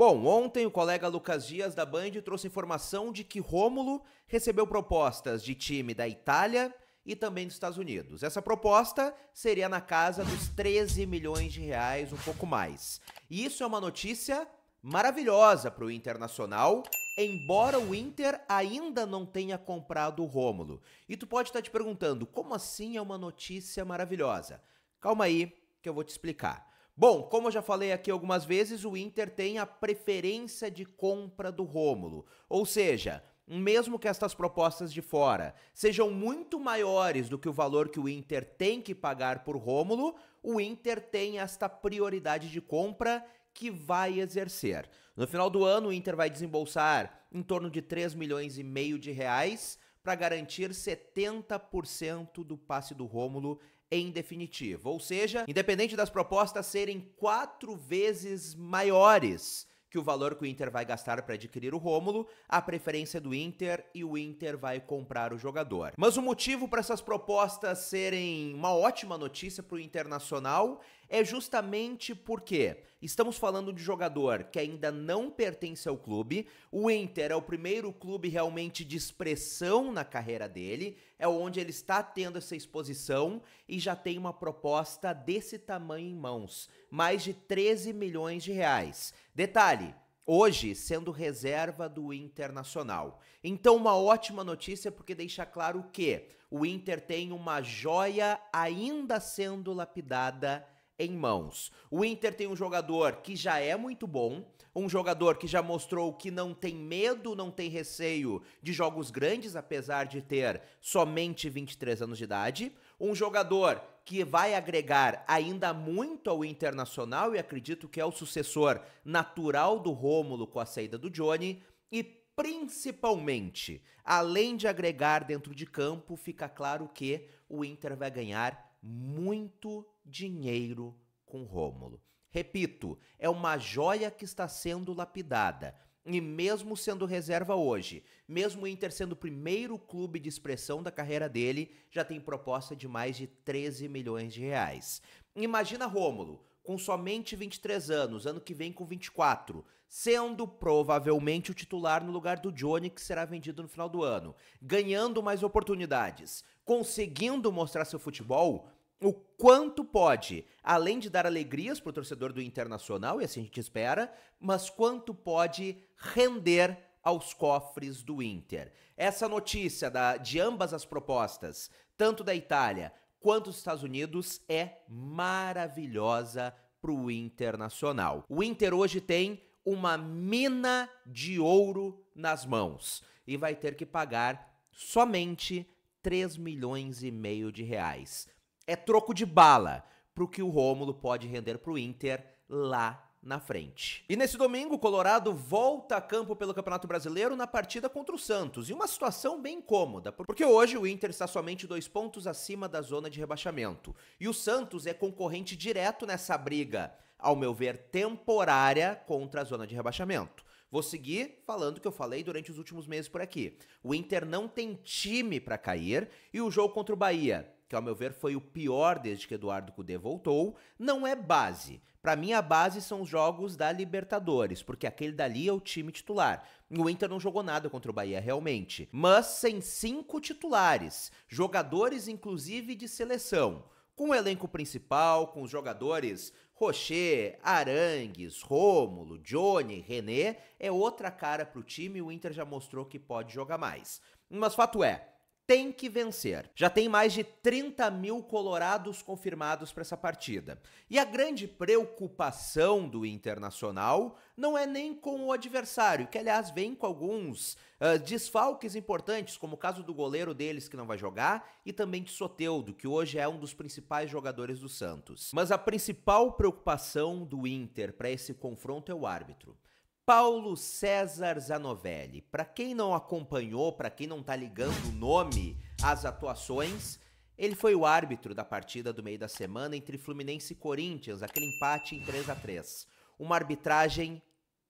Bom, ontem o colega Lucas Dias da Band trouxe informação de que Rômulo recebeu propostas de time da Itália e também dos Estados Unidos. Essa proposta seria na casa dos 13 milhões de reais, um pouco mais. E isso é uma notícia maravilhosa para o Internacional, embora o Inter ainda não tenha comprado o Rômulo. E tu pode estar tá te perguntando, como assim é uma notícia maravilhosa? Calma aí que eu vou te explicar. Bom, como eu já falei aqui algumas vezes, o Inter tem a preferência de compra do Rômulo. Ou seja, mesmo que estas propostas de fora sejam muito maiores do que o valor que o Inter tem que pagar por Rômulo, o Inter tem esta prioridade de compra que vai exercer. No final do ano, o Inter vai desembolsar em torno de 3 milhões e meio de reais para garantir 70% do passe do Rômulo em definitivo. Ou seja, independente das propostas serem quatro vezes maiores que o valor que o Inter vai gastar para adquirir o Rômulo, a preferência é do Inter e o Inter vai comprar o jogador. Mas o motivo para essas propostas serem uma ótima notícia para o Internacional é justamente porque estamos falando de jogador que ainda não pertence ao clube. O Inter é o primeiro clube realmente de expressão na carreira dele, é onde ele está tendo essa exposição e já tem uma proposta desse tamanho em mãos, mais de 13 milhões de reais. Detalhe, hoje sendo reserva do Internacional. Então, uma ótima notícia porque deixa claro que o Inter tem uma joia ainda sendo lapidada em mãos. O Inter tem um jogador que já é muito bom, um jogador que já mostrou que não tem medo, não tem receio de jogos grandes, apesar de ter somente 23 anos de idade, um jogador que vai agregar ainda muito ao Internacional e acredito que é o sucessor natural do Rômulo com a saída do Johnny e principalmente, além de agregar dentro de campo, fica claro que o Inter vai ganhar muito dinheiro com Rômulo. Repito, é uma joia que está sendo lapidada. E mesmo sendo reserva hoje, mesmo o Inter sendo o primeiro clube de expressão da carreira dele, já tem proposta de mais de 13 milhões de reais. Imagina Rômulo, com somente 23 anos, ano que vem com 24, sendo provavelmente o titular no lugar do Johnny, que será vendido no final do ano, ganhando mais oportunidades, conseguindo mostrar seu futebol, o quanto pode, além de dar alegrias para o torcedor do Internacional, e assim a gente espera, mas quanto pode render aos cofres do Inter. Essa notícia da, de ambas as propostas, tanto da Itália quanto dos Estados Unidos, é maravilhosa para o Internacional. O Inter hoje tem uma mina de ouro nas mãos e vai ter que pagar somente 3 milhões e meio de reais é troco de bala para o que o Rômulo pode render para o Inter lá na frente. E nesse domingo, o Colorado volta a campo pelo Campeonato Brasileiro na partida contra o Santos, e uma situação bem incômoda, porque hoje o Inter está somente dois pontos acima da zona de rebaixamento, e o Santos é concorrente direto nessa briga, ao meu ver, temporária contra a zona de rebaixamento. Vou seguir falando o que eu falei durante os últimos meses por aqui. O Inter não tem time para cair e o jogo contra o Bahia que ao meu ver foi o pior desde que Eduardo Cudê voltou, não é base. Para mim a base são os jogos da Libertadores, porque aquele dali é o time titular. O Inter não jogou nada contra o Bahia realmente, mas sem cinco titulares, jogadores inclusive de seleção, com o elenco principal, com os jogadores Rocher, Arangues, Rômulo, Johnny, René, é outra cara pro time e o Inter já mostrou que pode jogar mais. Mas fato é, tem que vencer. Já tem mais de 30 mil colorados confirmados para essa partida. E a grande preocupação do Internacional não é nem com o adversário, que aliás vem com alguns uh, desfalques importantes, como o caso do goleiro deles que não vai jogar e também de Soteudo, que hoje é um dos principais jogadores do Santos. Mas a principal preocupação do Inter para esse confronto é o árbitro. Paulo César Zanovelli. Para quem não acompanhou, para quem não tá ligando o nome às atuações, ele foi o árbitro da partida do meio da semana entre Fluminense e Corinthians, aquele empate em 3 a 3. Uma arbitragem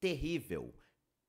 terrível,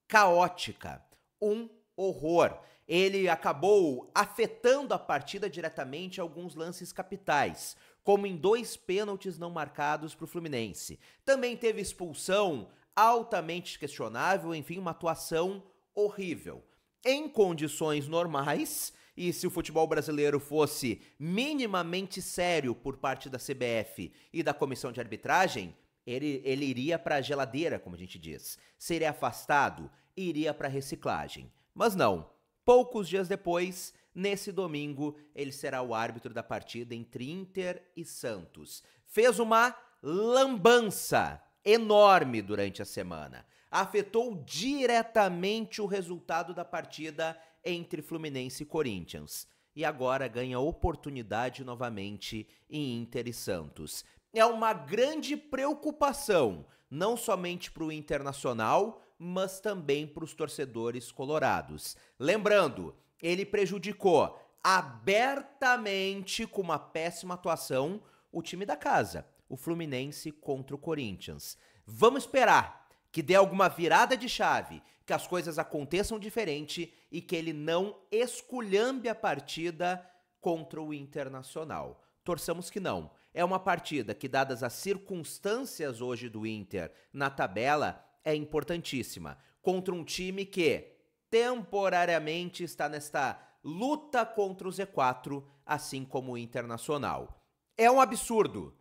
caótica, um horror. Ele acabou afetando a partida diretamente alguns lances capitais, como em dois pênaltis não marcados para o Fluminense. Também teve expulsão altamente questionável, enfim, uma atuação horrível. Em condições normais, e se o futebol brasileiro fosse minimamente sério por parte da CBF e da comissão de arbitragem, ele, ele iria para a geladeira, como a gente diz. Seria afastado, iria para reciclagem. Mas não. Poucos dias depois, nesse domingo, ele será o árbitro da partida entre Inter e Santos. Fez uma lambança enorme durante a semana. Afetou diretamente o resultado da partida entre Fluminense e Corinthians. E agora ganha oportunidade novamente em Inter e Santos. É uma grande preocupação, não somente para o internacional, mas também para os torcedores colorados. Lembrando, ele prejudicou abertamente com uma péssima atuação o time da casa o Fluminense contra o Corinthians. Vamos esperar que dê alguma virada de chave, que as coisas aconteçam diferente e que ele não esculhambe a partida contra o Internacional. Torçamos que não. É uma partida que, dadas as circunstâncias hoje do Inter na tabela, é importantíssima. Contra um time que temporariamente está nesta luta contra o Z4, assim como o Internacional. É um absurdo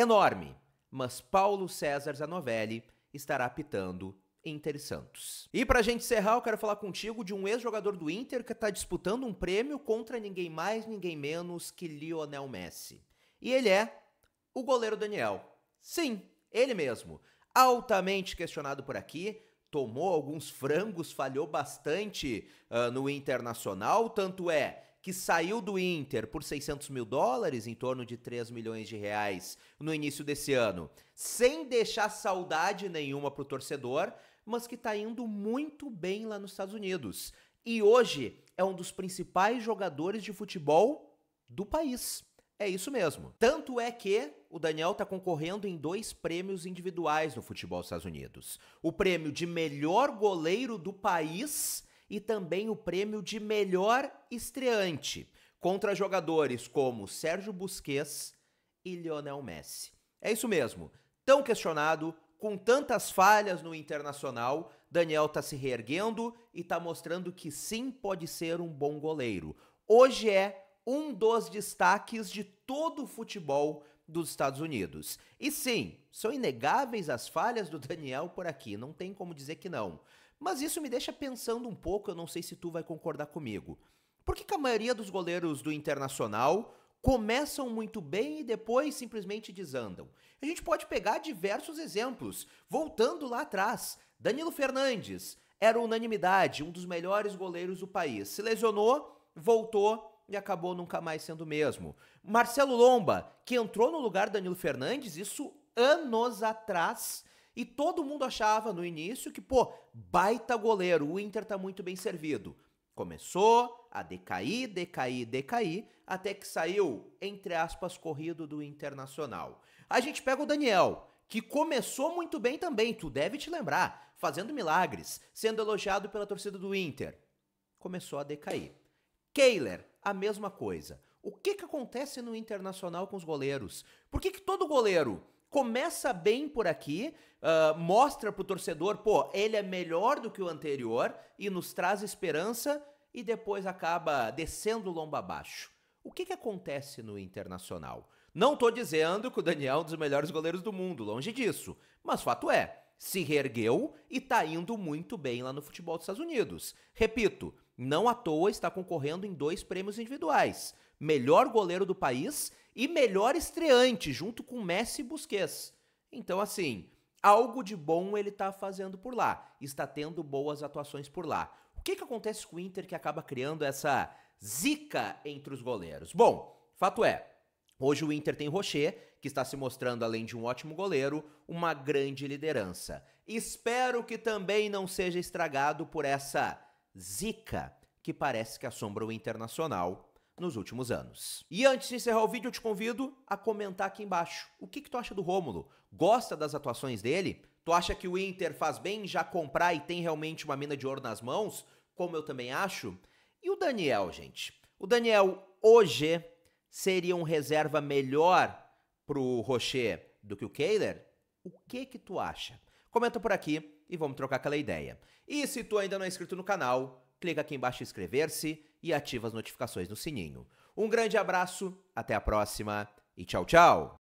enorme, mas Paulo César Zanovelli estará apitando Inter e Santos. E pra gente encerrar, eu quero falar contigo de um ex-jogador do Inter que tá disputando um prêmio contra ninguém mais, ninguém menos que Lionel Messi. E ele é o goleiro Daniel. Sim, ele mesmo. Altamente questionado por aqui, tomou alguns frangos, falhou bastante uh, no Internacional, tanto é que saiu do Inter por 600 mil dólares, em torno de 3 milhões de reais, no início desse ano, sem deixar saudade nenhuma pro torcedor, mas que tá indo muito bem lá nos Estados Unidos. E hoje é um dos principais jogadores de futebol do país. É isso mesmo. Tanto é que o Daniel está concorrendo em dois prêmios individuais no futebol dos Estados Unidos: o prêmio de melhor goleiro do país e também o prêmio de melhor estreante, contra jogadores como Sérgio Busquets e Lionel Messi. É isso mesmo, tão questionado, com tantas falhas no internacional, Daniel está se reerguendo e está mostrando que sim pode ser um bom goleiro. Hoje é um dos destaques de todo o futebol dos Estados Unidos. E sim, são inegáveis as falhas do Daniel por aqui, não tem como dizer que não. Mas isso me deixa pensando um pouco, eu não sei se tu vai concordar comigo. Por que, que a maioria dos goleiros do Internacional começam muito bem e depois simplesmente desandam? A gente pode pegar diversos exemplos. Voltando lá atrás, Danilo Fernandes era unanimidade, um dos melhores goleiros do país. Se lesionou, voltou e acabou nunca mais sendo o mesmo. Marcelo Lomba, que entrou no lugar do Danilo Fernandes, isso anos atrás, e todo mundo achava no início que, pô, baita goleiro, o Inter tá muito bem servido. Começou a decair, decair, decair, até que saiu, entre aspas, corrido do Internacional. A gente pega o Daniel, que começou muito bem também, tu deve te lembrar, fazendo milagres, sendo elogiado pela torcida do Inter. Começou a decair. Kehler, a mesma coisa. O que, que acontece no Internacional com os goleiros? Por que, que todo goleiro começa bem por aqui, uh, mostra pro torcedor, pô, ele é melhor do que o anterior e nos traz esperança e depois acaba descendo lomba abaixo. O que, que acontece no Internacional? Não tô dizendo que o Daniel é um dos melhores goleiros do mundo, longe disso. Mas fato é, se reergueu e tá indo muito bem lá no futebol dos Estados Unidos. Repito, não à toa está concorrendo em dois prêmios individuais: melhor goleiro do país e melhor estreante, junto com Messi e Busquets. Então, assim, algo de bom ele está fazendo por lá, está tendo boas atuações por lá. O que, que acontece com o Inter que acaba criando essa zica entre os goleiros? Bom, fato é, hoje o Inter tem Rocher, que está se mostrando, além de um ótimo goleiro, uma grande liderança. Espero que também não seja estragado por essa zica que parece que assombra o Internacional nos últimos anos. E antes de encerrar o vídeo, eu te convido a comentar aqui embaixo. O que, que tu acha do Rômulo? Gosta das atuações dele? Tu acha que o Inter faz bem já comprar e tem realmente uma mina de ouro nas mãos? Como eu também acho. E o Daniel, gente? O Daniel hoje seria um reserva melhor pro Rocher do que o Kehler? O que que tu acha? Comenta por aqui e vamos trocar aquela ideia. E se tu ainda não é inscrito no canal, clica aqui embaixo em inscrever-se e ativa as notificações no sininho. Um grande abraço, até a próxima e tchau, tchau!